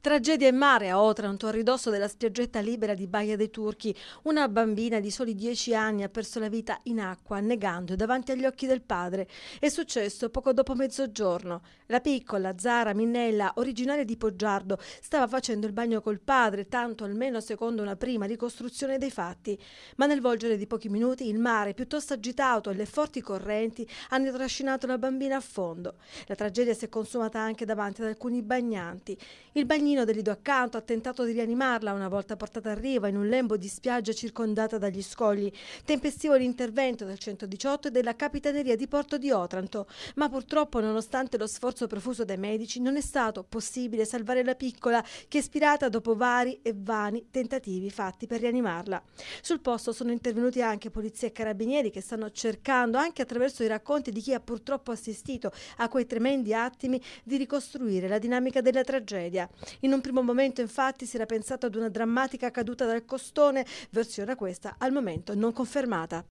Tragedia in mare a Otranto, a ridosso della spiaggetta libera di Baia dei Turchi. Una bambina di soli 10 anni ha perso la vita in acqua, annegando davanti agli occhi del padre. È successo poco dopo mezzogiorno. La piccola Zara Minnella, originaria di Poggiardo, stava facendo il bagno col padre, tanto almeno secondo una prima ricostruzione dei fatti. Ma nel volgere di pochi minuti il mare, piuttosto agitato e le forti correnti, hanno trascinato la bambina a fondo. La tragedia si è consumata anche davanti ad alcuni bagnanti. Il bagnino bambino del lido accanto ha tentato di rianimarla una volta portata a riva in un lembo di spiaggia circondata dagli scogli. Tempestivo l'intervento del 118 e della Capitaneria di Porto di Otranto, ma purtroppo nonostante lo sforzo profuso dai medici non è stato possibile salvare la piccola che è ispirata dopo vari e vani tentativi fatti per rianimarla. Sul posto sono intervenuti anche polizia e carabinieri che stanno cercando anche attraverso i racconti di chi ha purtroppo assistito a quei tremendi attimi di ricostruire la dinamica della tragedia. In un primo momento infatti si era pensato ad una drammatica caduta dal costone, versione questa al momento non confermata.